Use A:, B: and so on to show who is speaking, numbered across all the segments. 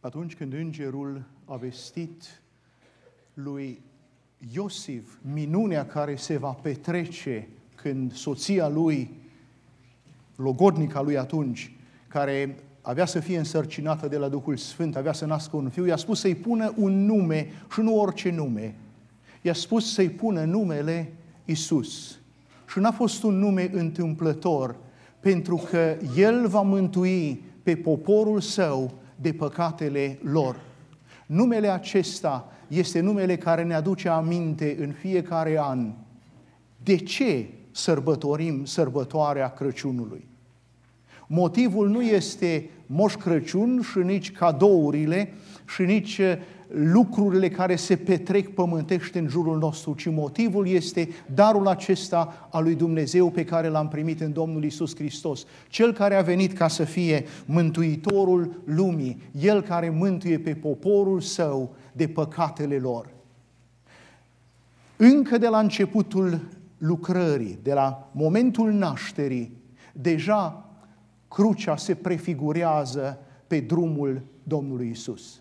A: atunci când îngerul a vestit lui Iosif minunea care se va petrece când soția lui, logodnica lui atunci, care avea să fie însărcinată de la Duhul Sfânt, avea să nască un fiu, i-a spus să-i pună un nume și nu orice nume. I-a spus să-i pună numele Isus. Și n-a fost un nume întâmplător, pentru că El va mântui pe poporul său de păcatele lor. Numele acesta este numele care ne aduce aminte în fiecare an de ce sărbătorim sărbătoarea Crăciunului. Motivul nu este Moș Crăciun și nici cadourile și nici eh, lucrurile care se petrec pământește în jurul nostru, ci motivul este darul acesta al lui Dumnezeu pe care l-am primit în Domnul Isus Hristos. Cel care a venit ca să fie mântuitorul lumii, el care mântuie pe poporul său de păcatele lor. Încă de la începutul lucrării, de la momentul nașterii, deja crucea se prefigurează pe drumul Domnului Isus.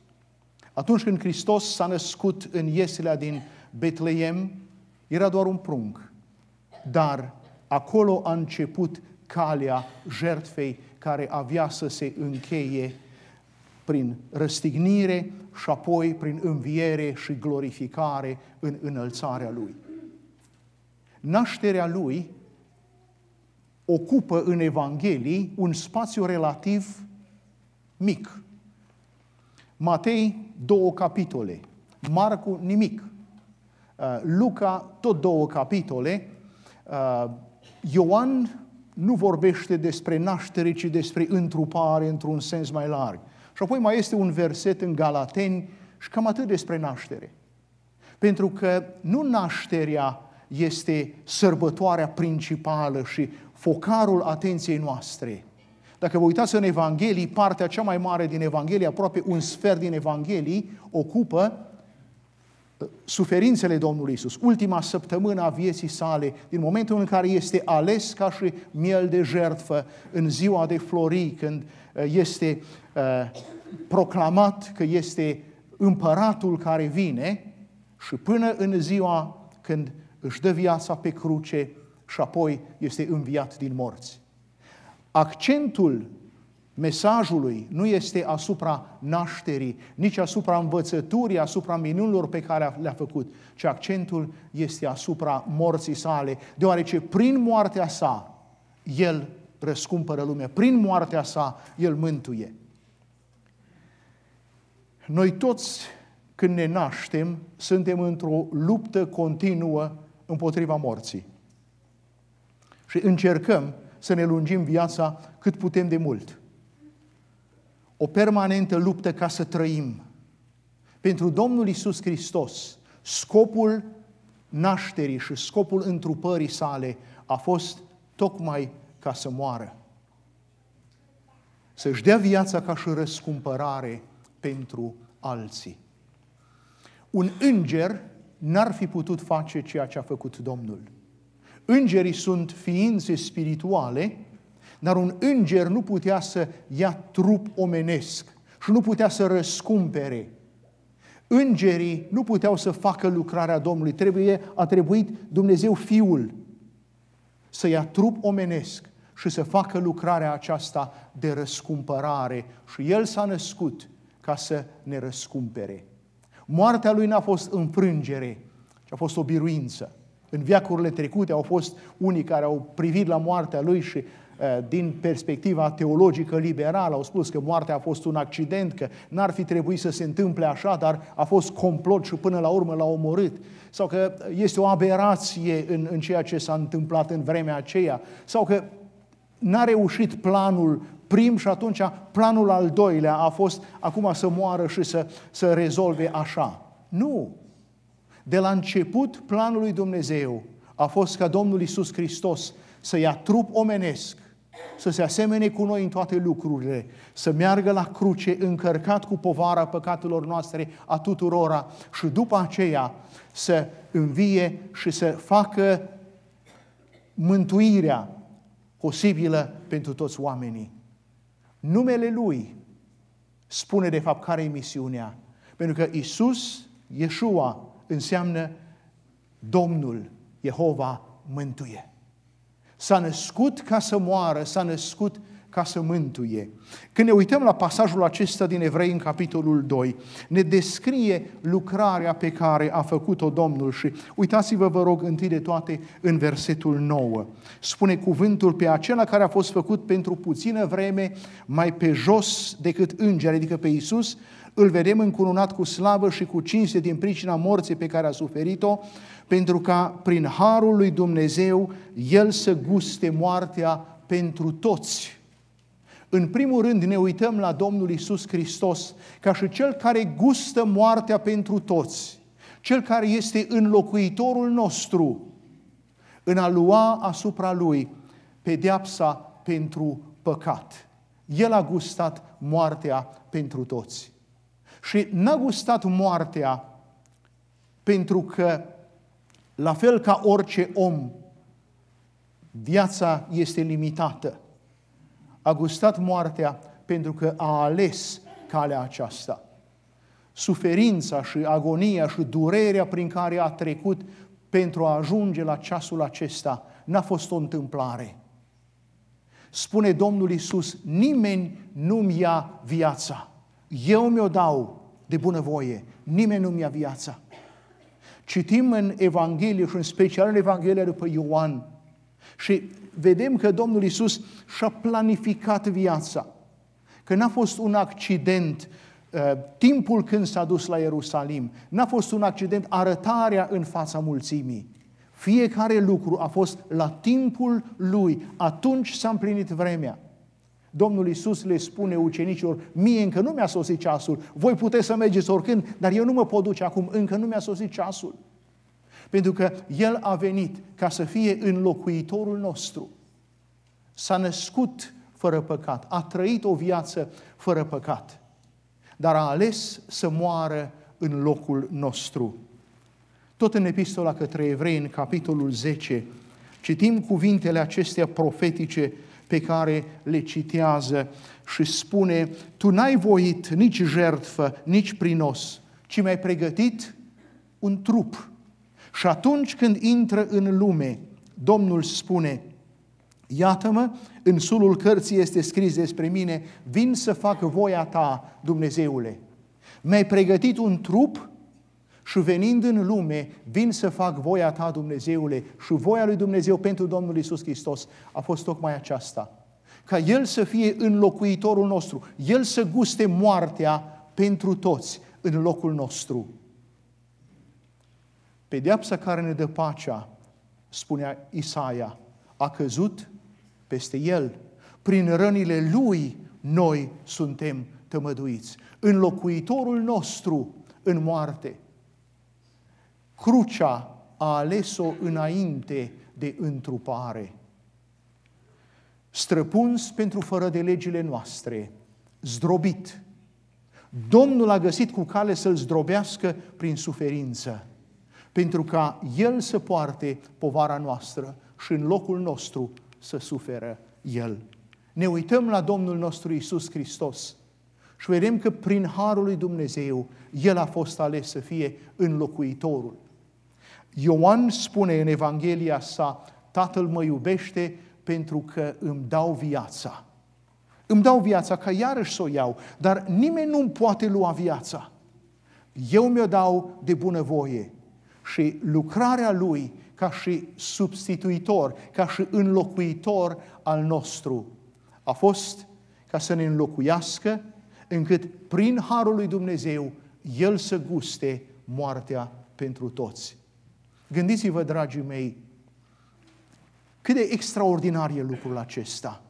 A: Atunci când Hristos s-a născut în Ieselea din Betleem, era doar un prunc, dar acolo a început calea jertfei care avea să se încheie prin răstignire și apoi prin înviere și glorificare în înălțarea lui. Nașterea lui ocupă în Evanghelii un spațiu relativ mic. Matei, două capitole. Marcu, nimic. Uh, Luca, tot două capitole. Uh, Ioan nu vorbește despre naștere, ci despre întrupare într-un sens mai larg. Și apoi mai este un verset în Galateni și cam atât despre naștere. Pentru că nu nașterea este sărbătoarea principală și focarul atenției noastre. Dacă vă uitați în Evanghelii, partea cea mai mare din Evanghelie, aproape un sfert din Evanghelii, ocupă uh, suferințele Domnului Isus, ultima săptămână a vieții sale, din momentul în care este ales ca și miel de jertfă, în ziua de florii, când uh, este uh, proclamat că este împăratul care vine și până în ziua când își dă viața pe cruce și apoi este înviat din morți. Accentul mesajului nu este asupra nașterii, nici asupra învățăturii, asupra minunilor pe care le-a făcut, ci accentul este asupra morții sale, deoarece prin moartea sa el răscumpără lumea, prin moartea sa el mântuie. Noi toți, când ne naștem, suntem într-o luptă continuă împotriva morții și încercăm să ne lungim viața cât putem de mult. O permanentă luptă ca să trăim. Pentru Domnul Isus Hristos, scopul nașterii și scopul întrupării sale a fost tocmai ca să moară. Să-și dea viața ca și răscumpărare pentru alții. Un înger n-ar fi putut face ceea ce a făcut Domnul. Îngerii sunt ființe spirituale, dar un înger nu putea să ia trup omenesc și nu putea să răscumpere. Îngerii nu puteau să facă lucrarea Domnului. Trebuie, a trebuit Dumnezeu Fiul să ia trup omenesc și să facă lucrarea aceasta de răscumpărare. Și El s-a născut ca să ne răscumpere. Moartea lui n-a fost înfrângere, ci a fost o biruință. În viacurile trecute au fost unii care au privit la moartea lui și eh, din perspectiva teologică liberală, au spus că moartea a fost un accident, că n-ar fi trebuit să se întâmple așa, dar a fost complot și până la urmă l-a omorât. Sau că este o aberație în, în ceea ce s-a întâmplat în vremea aceea. Sau că n-a reușit planul prim și atunci planul al doilea a fost acum să moară și să, să rezolve așa. Nu! de la început planul lui Dumnezeu a fost ca Domnul Isus Hristos să ia trup omenesc, să se asemene cu noi în toate lucrurile, să meargă la cruce încărcat cu povara păcatelor noastre a tuturora și după aceea să învie și să facă mântuirea posibilă pentru toți oamenii. Numele Lui spune de fapt care e misiunea. Pentru că Isus, Iesua, înseamnă Domnul Jehova mântuie. S-a născut ca să moară, s-a născut ca să mântuie. Când ne uităm la pasajul acesta din Evrei în capitolul 2, ne descrie lucrarea pe care a făcut-o Domnul și uitați-vă, vă rog, întâi de toate în versetul 9. Spune cuvântul pe acela care a fost făcut pentru puțină vreme mai pe jos decât îngeri, adică pe Iisus, îl vedem încununat cu slavă și cu cinste din pricina morții pe care a suferit-o, pentru ca prin harul lui Dumnezeu el să guste moartea pentru toți. În primul rând ne uităm la Domnul Isus Hristos ca și cel care gustă moartea pentru toți, cel care este înlocuitorul nostru în a lua asupra lui pedeapsa pentru păcat. El a gustat moartea pentru toți. Și n-a gustat moartea pentru că, la fel ca orice om, viața este limitată. A gustat moartea pentru că a ales calea aceasta. Suferința și agonia și durerea prin care a trecut pentru a ajunge la ceasul acesta n-a fost o întâmplare. Spune Domnul Isus, nimeni nu-mi ia viața, eu mi-o dau de bunăvoie, nimeni nu-mi ia viața. Citim în Evanghelie și în special în Evanghelia după Ioan și vedem că Domnul Isus și-a planificat viața, că n-a fost un accident uh, timpul când s-a dus la Ierusalim, n-a fost un accident arătarea în fața mulțimii. Fiecare lucru a fost la timpul lui, atunci s-a împlinit vremea. Domnul Iisus le spune ucenicilor, mie încă nu mi-a sosit ceasul, voi puteți să mergeți oricând, dar eu nu mă pot duce acum, încă nu mi-a sosit ceasul. Pentru că El a venit ca să fie înlocuitorul nostru. S-a născut fără păcat, a trăit o viață fără păcat, dar a ales să moară în locul nostru. Tot în epistola către evrei, în capitolul 10, citim cuvintele acestea profetice pe care le citează și spune, tu n-ai voit nici jertfă, nici prinos, ci mi-ai pregătit un trup. Și atunci când intră în lume, Domnul spune, iată-mă, în sulul cărții este scris despre mine, vin să fac voia ta, Dumnezeule. Mi-ai pregătit un trup și venind în lume, vin să fac voia ta, Dumnezeule, și voia lui Dumnezeu pentru Domnul Isus Hristos a fost tocmai aceasta. Ca El să fie înlocuitorul nostru, El să guste moartea pentru toți în locul nostru. Pedeapsa care ne dă pacea, spunea Isaia, a căzut peste El. Prin rănile Lui noi suntem tămăduiți. Înlocuitorul nostru în moarte Crucea a ales-o înainte de întrupare. Străpuns pentru fără de legile noastre, zdrobit. Domnul a găsit cu cale să-l zdrobească prin suferință, pentru ca el să poarte povara noastră și în locul nostru să suferă el. Ne uităm la Domnul nostru Isus Hristos și vedem că prin harul lui Dumnezeu el a fost ales să fie înlocuitorul Ioan spune în Evanghelia sa, Tatăl mă iubește pentru că îmi dau viața. Îmi dau viața ca iarăși să o iau, dar nimeni nu-mi poate lua viața. Eu mi-o dau de bunăvoie și lucrarea lui ca și substituitor, ca și înlocuitor al nostru a fost ca să ne înlocuiască încât prin harul lui Dumnezeu el să guste moartea pentru toți. Gândiți-vă, dragii mei, cât de extraordinar e lucrul acesta.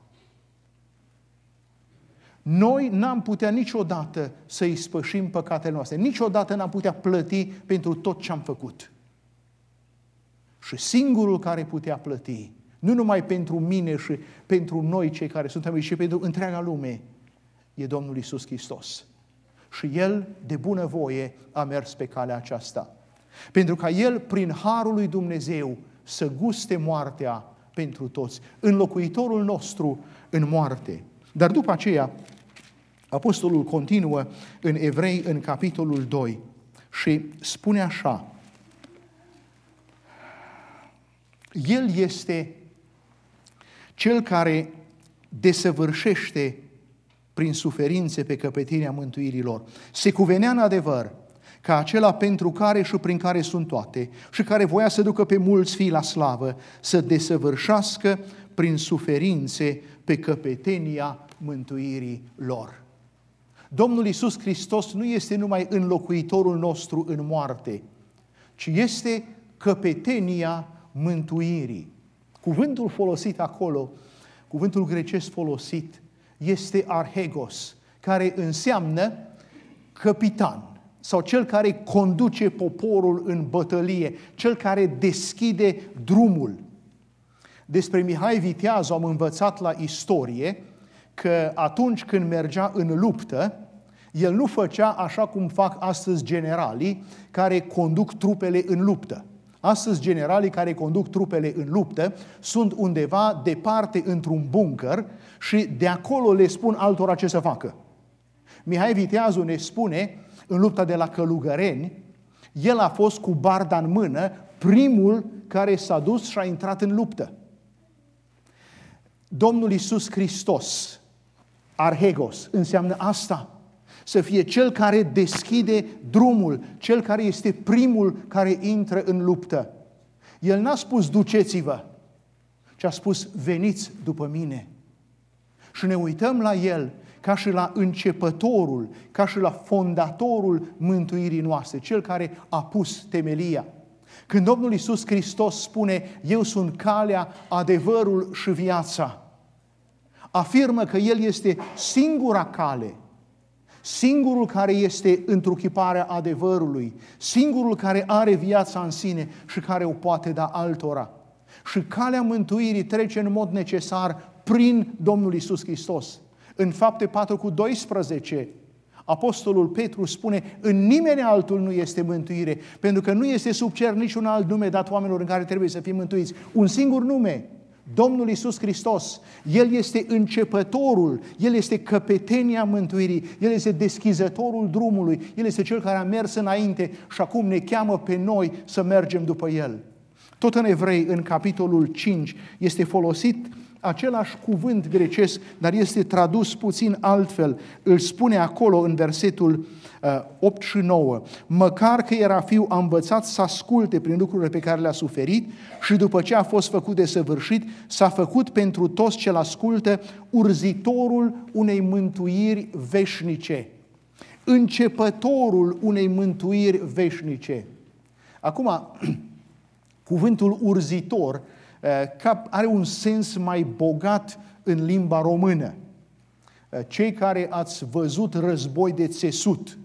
A: Noi n-am putea niciodată să ispășim păcatele noastre, niciodată n-am putea plăti pentru tot ce am făcut. Și singurul care putea plăti, nu numai pentru mine și pentru noi cei care suntem aici, ci pentru întreaga lume, e Domnul Isus Hristos. Și El, de bună voie, a mers pe calea aceasta. Pentru ca el, prin harul lui Dumnezeu, să guste moartea pentru toți, înlocuitorul nostru în moarte. Dar după aceea, Apostolul continuă în Evrei, în capitolul 2, și spune așa, El este cel care desăvârșește prin suferințe pe căpetirea mântuirilor. Se cuvenea în adevăr ca acela pentru care și prin care sunt toate, și care voia să ducă pe mulți fii la slavă, să desăvârșească prin suferințe pe căpetenia mântuirii lor. Domnul Isus Hristos nu este numai înlocuitorul nostru în moarte, ci este căpetenia mântuirii. Cuvântul folosit acolo, cuvântul grecesc folosit, este arhegos, care înseamnă capitan sau cel care conduce poporul în bătălie, cel care deschide drumul. Despre Mihai Viteazu am învățat la istorie că atunci când mergea în luptă, el nu făcea așa cum fac astăzi generalii care conduc trupele în luptă. Astăzi, generalii care conduc trupele în luptă sunt undeva departe într-un bunker și de acolo le spun altora ce să facă. Mihai Viteazu ne spune în lupta de la Călugăreni, el a fost cu barda în mână primul care s-a dus și a intrat în luptă. Domnul Isus Hristos, arhegos, înseamnă asta. Să fie cel care deschide drumul, cel care este primul care intră în luptă. El n-a spus duceți-vă, ci a spus veniți după mine. Și ne uităm la el ca și la începătorul, ca și la fondatorul mântuirii noastre, cel care a pus temelia. Când Domnul Isus Hristos spune, eu sunt calea, adevărul și viața, afirmă că El este singura cale, singurul care este întruchiparea adevărului, singurul care are viața în sine și care o poate da altora. Și calea mântuirii trece în mod necesar prin Domnul Isus Hristos. În fapte 4 cu 12, Apostolul Petru spune, în nimeni altul nu este mântuire, pentru că nu este sub cer niciun alt nume dat oamenilor în care trebuie să fim mântuiți. Un singur nume, Domnul Isus Hristos, El este începătorul, El este căpetenia mântuirii, El este deschizătorul drumului, El este Cel care a mers înainte și acum ne cheamă pe noi să mergem după El. Tot în Evrei, în capitolul 5, este folosit același cuvânt grecesc, dar este tradus puțin altfel. Îl spune acolo în versetul 8 uh, și 9. Măcar că era fiu, a învățat să asculte prin lucrurile pe care le-a suferit și după ce a fost făcut de săvârșit, s-a făcut pentru toți ce-l ascultă urzitorul unei mântuiri veșnice. Începătorul unei mântuiri veșnice. Acum, cuvântul urzitor Eh, are un sens mai bogat în limba română. Eh, cei care ați văzut război de țesut,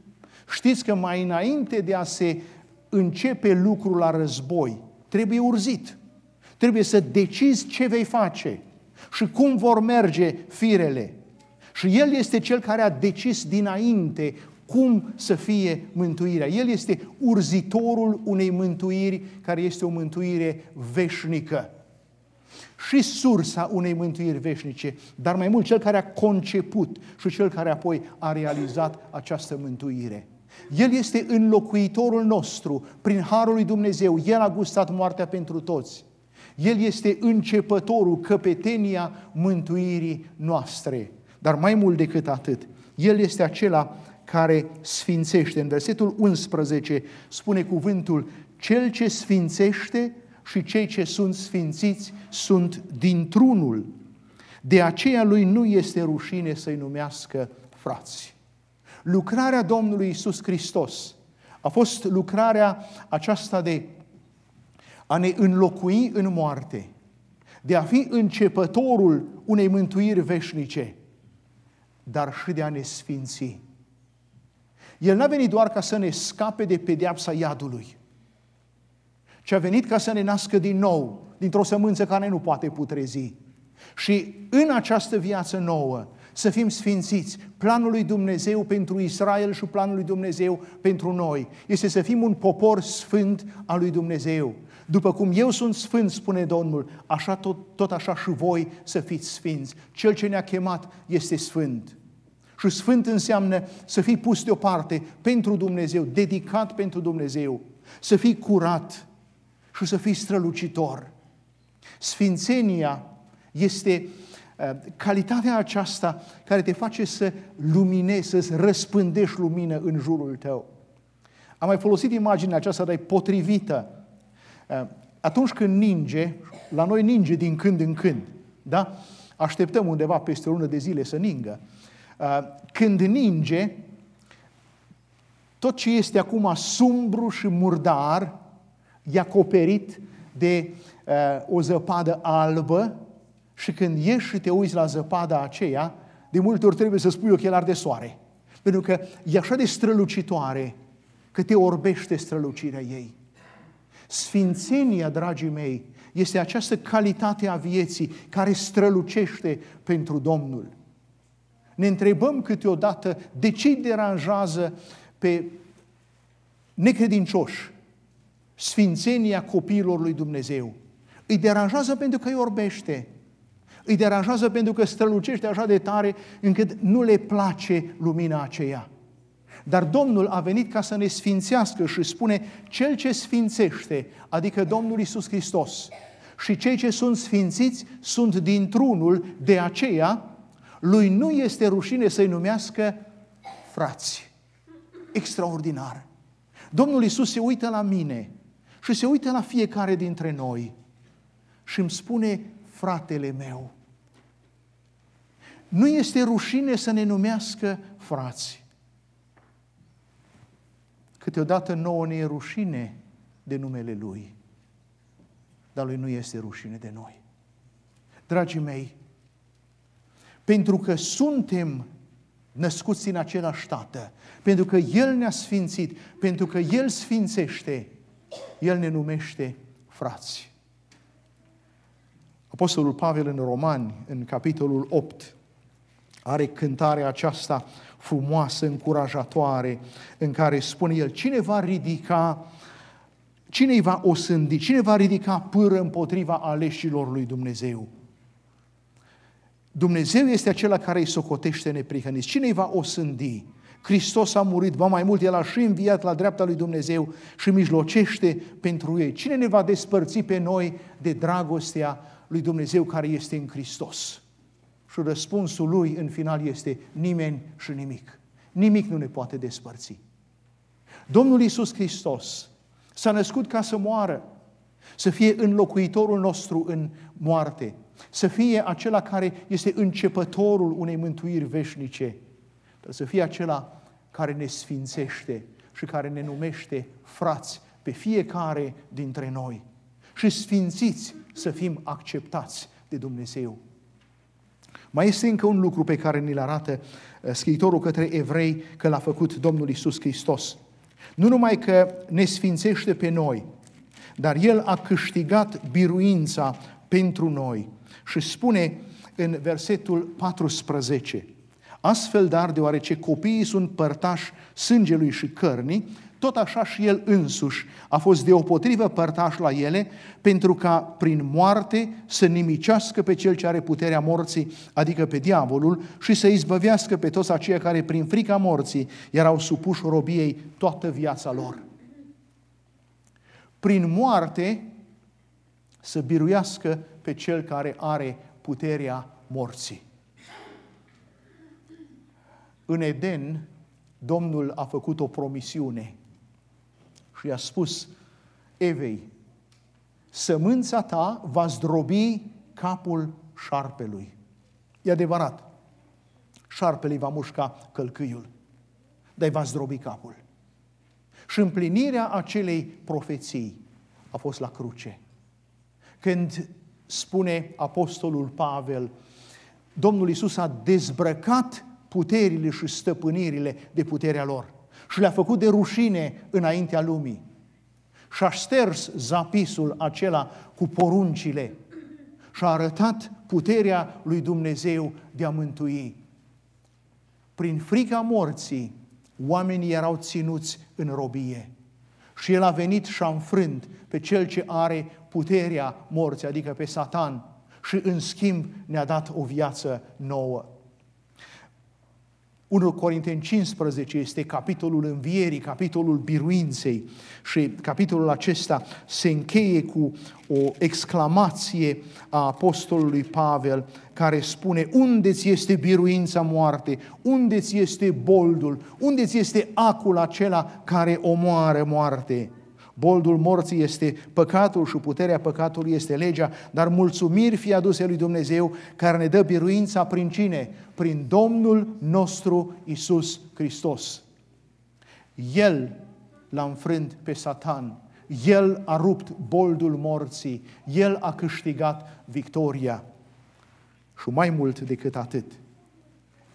A: știți că mai înainte de a se începe lucrul la război, trebuie urzit. Trebuie să decizi ce vei face și cum vor merge firele. Și El este Cel care a decis dinainte cum să fie mântuirea. El este urzitorul unei mântuiri care este o mântuire veșnică și sursa unei mântuiri veșnice, dar mai mult cel care a conceput și cel care apoi a realizat această mântuire. El este înlocuitorul nostru prin harul lui Dumnezeu. El a gustat moartea pentru toți. El este începătorul, căpetenia mântuirii noastre. Dar mai mult decât atât, El este acela care sfințește. În versetul 11 spune cuvântul, cel ce sfințește și cei ce sunt sfințiți sunt dintr-unul. De aceea lui nu este rușine să-i numească frați. Lucrarea Domnului Isus Hristos a fost lucrarea aceasta de a ne înlocui în moarte, de a fi începătorul unei mântuiri veșnice, dar și de a ne sfinți. El n-a venit doar ca să ne scape de pedeapsa iadului, ci a venit ca să ne nască din nou, dintr-o sămânță care nu poate putrezi. Și în această viață nouă să fim sfințiți. Planul lui Dumnezeu pentru Israel și planul lui Dumnezeu pentru noi este să fim un popor sfânt al lui Dumnezeu. După cum eu sunt sfânt, spune Domnul, așa tot, tot așa și voi să fiți sfinți. Cel ce ne-a chemat este sfânt. Și sfânt înseamnă să fii pus deoparte pentru Dumnezeu, dedicat pentru Dumnezeu, să fii curat, și să fii strălucitor. Sfințenia este eh, calitatea aceasta care te face să luminezi, să-ți răspândești lumină în jurul tău. Am mai folosit imaginea aceasta, dar e potrivită. Eh, atunci când ninge, la noi ninge din când în când, da? Așteptăm undeva peste o lună de zile să ningă. Eh, când ninge, tot ce este acum sumbru și murdar e acoperit de uh, o zăpadă albă și când ieși și te uiți la zăpada aceea, de multe ori trebuie să spui ochelari de soare. Pentru că e așa de strălucitoare că te orbește strălucirea ei. Sfințenia, dragii mei, este această calitate a vieții care strălucește pentru Domnul. Ne întrebăm câteodată de ce îi deranjează pe necredincioși sfințenia copiilor lui Dumnezeu. Îi deranjează pentru că îi orbește. Îi deranjează pentru că strălucește așa de tare încât nu le place lumina aceea. Dar Domnul a venit ca să ne sfințească și spune, cel ce sfințește, adică Domnul Isus Hristos, și cei ce sunt sfințiți sunt dintr-unul, de aceea lui nu este rușine să-i numească frați. Extraordinar. Domnul Isus se uită la mine și se uită la fiecare dintre noi și îmi spune, fratele meu. Nu este rușine să ne numească frați. Câteodată nouă ne e rușine de numele Lui, dar Lui nu este rușine de noi. Dragii mei, pentru că suntem născuți în același Tată, pentru că El ne-a sfințit, pentru că El sfințește, el ne numește frați. Apostolul Pavel în Romani, în capitolul 8, are cântarea aceasta frumoasă, încurajatoare, în care spune el, cine va ridica, cine îi va osândi, cine va ridica pâră împotriva aleșilor lui Dumnezeu? Dumnezeu este acela care îi socotește neprihăniți. Cine îi va osândi? Hristos a murit, va mai mult, El a și înviat la dreapta lui Dumnezeu și mijlocește pentru ei. Cine ne va despărți pe noi de dragostea lui Dumnezeu care este în Hristos? Și răspunsul lui în final este nimeni și nimic. Nimic nu ne poate despărți. Domnul Iisus Hristos s-a născut ca să moară, să fie înlocuitorul nostru în moarte, să fie acela care este începătorul unei mântuiri veșnice – Trebuie să fie acela care ne sfințește și care ne numește frați pe fiecare dintre noi. Și sfințiți să fim acceptați de Dumnezeu. Mai este încă un lucru pe care ne-l arată eh, scriitorul către evrei că l-a făcut Domnul Isus Hristos. Nu numai că ne sfințește pe noi, dar El a câștigat biruința pentru noi și spune în versetul 14, Astfel, dar, deoarece copiii sunt părtași sângelui și cărnii, tot așa și el însuși a fost deopotrivă părtaș la ele, pentru ca prin moarte să nimicească pe cel ce are puterea morții, adică pe diavolul, și să izbăvească pe toți aceia care prin frica morții erau supuși robiei toată viața lor. Prin moarte să biruiască pe cel care are puterea morții. În Eden, Domnul a făcut o promisiune și i-a spus Evei, sămânța ta va zdrobi capul șarpelui. E adevărat, șarpele va mușca călcâiul, dar va zdrobi capul. Și împlinirea acelei profeții a fost la cruce. Când spune apostolul Pavel, Domnul Iisus a dezbrăcat puterile și stăpânirile de puterea lor și le-a făcut de rușine înaintea lumii. Și-a șters zapisul acela cu poruncile și-a arătat puterea lui Dumnezeu de a mântui. Prin frica morții, oamenii erau ținuți în robie. Și el a venit și a înfrânt pe cel ce are puterea morții, adică pe Satan, și în schimb ne-a dat o viață nouă. 1 Corinteni 15 este capitolul învierii, capitolul biruinței și capitolul acesta se încheie cu o exclamație a apostolului Pavel care spune unde ți este biruința moarte, unde ți este boldul, unde ți este acul acela care omoară moarte. Boldul morții este păcatul și puterea păcatului este legea, dar mulțumiri fie aduse lui Dumnezeu care ne dă biruința prin cine? Prin Domnul nostru Isus Hristos. El l-a înfrânt pe Satan, El a rupt boldul morții, El a câștigat victoria. Și mai mult decât atât,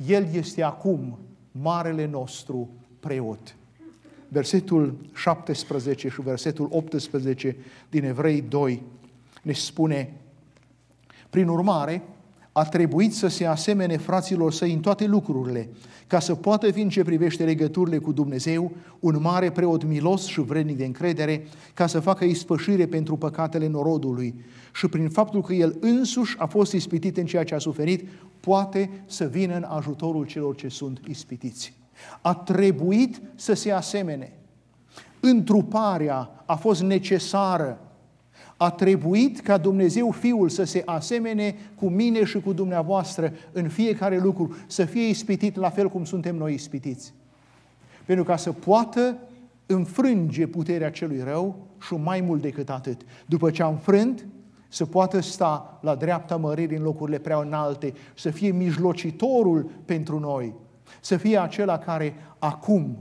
A: El este acum marele nostru preot versetul 17 și versetul 18 din Evrei 2 ne spune, prin urmare, a trebuit să se asemene fraților săi în toate lucrurile, ca să poată fi în ce privește legăturile cu Dumnezeu, un mare preot milos și vrednic de încredere, ca să facă ispășire pentru păcatele norodului și prin faptul că el însuși a fost ispitit în ceea ce a suferit, poate să vină în ajutorul celor ce sunt ispitiți. A trebuit să se asemene. Întruparea a fost necesară. A trebuit ca Dumnezeu Fiul să se asemene cu mine și cu dumneavoastră în fiecare lucru, să fie ispitit la fel cum suntem noi ispitiți. Pentru ca să poată înfrânge puterea celui rău și mai mult decât atât. După ce am înfrânt, să poată sta la dreapta măririi în locurile prea înalte, să fie mijlocitorul pentru noi, să fie acela care acum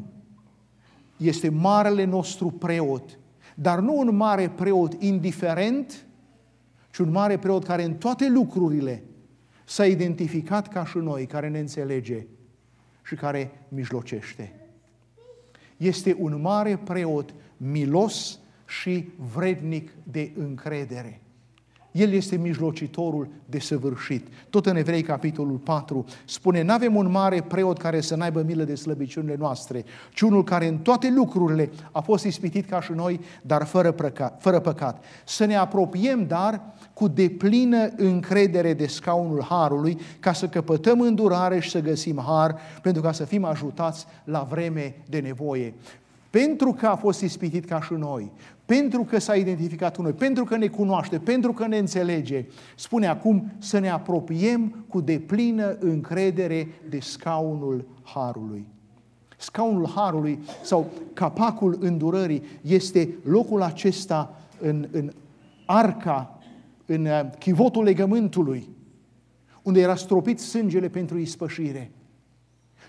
A: este marele nostru preot, dar nu un mare preot indiferent, ci un mare preot care în toate lucrurile s-a identificat ca și noi, care ne înțelege și care mijlocește. Este un mare preot milos și vrednic de încredere. El este mijlocitorul desăvârșit. Tot în Evrei, capitolul 4, spune, nu avem un mare preot care să n-aibă milă de slăbiciunile noastre, ci unul care în toate lucrurile a fost ispitit ca și noi, dar fără, prăca, fără păcat. Să ne apropiem, dar, cu deplină încredere de scaunul Harului, ca să căpătăm îndurare și să găsim Har, pentru ca să fim ajutați la vreme de nevoie. Pentru că a fost ispitit ca și noi, pentru că s-a identificat cu noi, pentru că ne cunoaște, pentru că ne înțelege, spune acum să ne apropiem cu deplină încredere de scaunul harului. Scaunul harului sau capacul îndurării este locul acesta în, în arca, în uh, chivotul legământului, unde era stropit sângele pentru ispășire.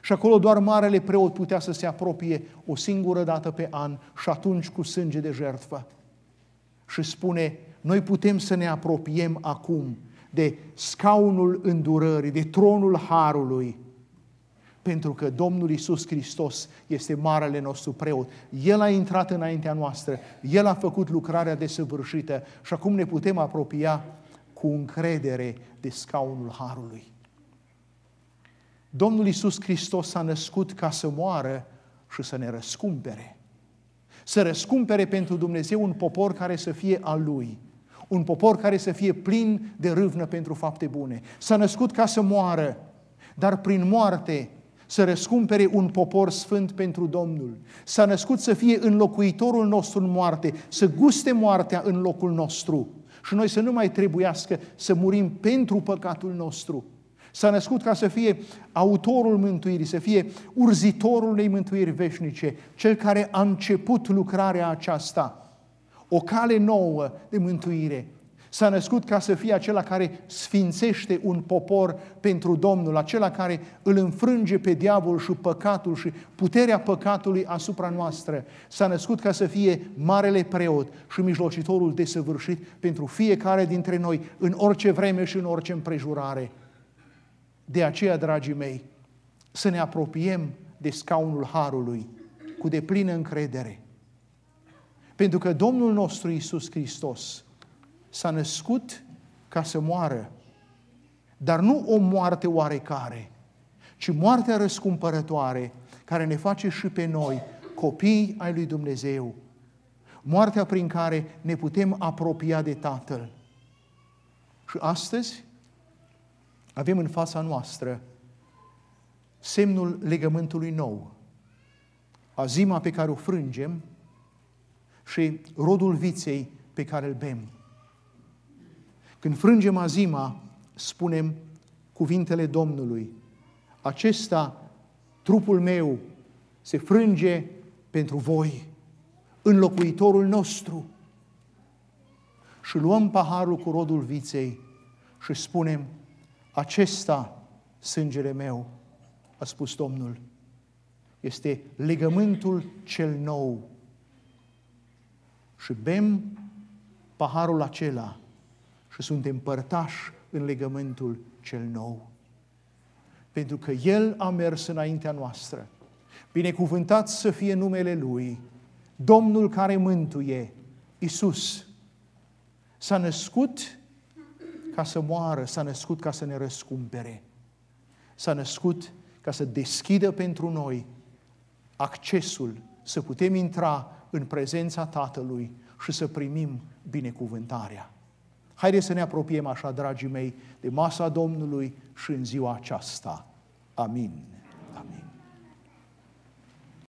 A: Și acolo doar marele preot putea să se apropie o singură dată pe an și atunci cu sânge de jertfă. Și spune, noi putem să ne apropiem acum de scaunul îndurării, de tronul harului, pentru că Domnul Isus Hristos este marele nostru preot. El a intrat înaintea noastră, El a făcut lucrarea desăvârșită și acum ne putem apropia cu încredere de scaunul harului. Domnul Iisus Hristos s-a născut ca să moară și să ne răscumpere. Să răscumpere pentru Dumnezeu un popor care să fie al Lui. Un popor care să fie plin de râvnă pentru fapte bune. S-a născut ca să moară, dar prin moarte să răscumpere un popor sfânt pentru Domnul. S-a născut să fie înlocuitorul nostru în moarte, să guste moartea în locul nostru și noi să nu mai trebuiască să murim pentru păcatul nostru, S-a născut ca să fie autorul mântuirii, să fie urzitorul unei mântuiri veșnice, cel care a început lucrarea aceasta, o cale nouă de mântuire. S-a născut ca să fie acela care sfințește un popor pentru Domnul, acela care îl înfrânge pe diavol și păcatul și puterea păcatului asupra noastră. S-a născut ca să fie marele preot și mijlocitorul desăvârșit pentru fiecare dintre noi, în orice vreme și în orice împrejurare. De aceea, dragii mei, să ne apropiem de scaunul harului cu deplină încredere. Pentru că Domnul nostru Isus Hristos s-a născut ca să moară, dar nu o moarte oarecare, ci moartea răscumpărătoare care ne face și pe noi copii ai lui Dumnezeu. Moartea prin care ne putem apropia de Tatăl. Și astăzi avem în fața noastră semnul legământului nou, azima pe care o frângem și rodul viței pe care îl bem. Când frângem azima, spunem cuvintele Domnului. Acesta, trupul meu, se frânge pentru voi, înlocuitorul nostru. Și luăm paharul cu rodul viței și spunem, acesta, sângele meu, a spus Domnul, este legământul cel nou. Și bem paharul acela și suntem părtași în legământul cel nou. Pentru că El a mers înaintea noastră. Binecuvântat să fie numele Lui, Domnul care mântuie, Isus. S-a născut ca să moară, s-a născut ca să ne răscumpere. S-a născut ca să deschidă pentru noi accesul, să putem intra în prezența Tatălui și să primim binecuvântarea. Haideți să ne apropiem așa, dragii mei, de masa Domnului și în ziua aceasta. Amin. Amin.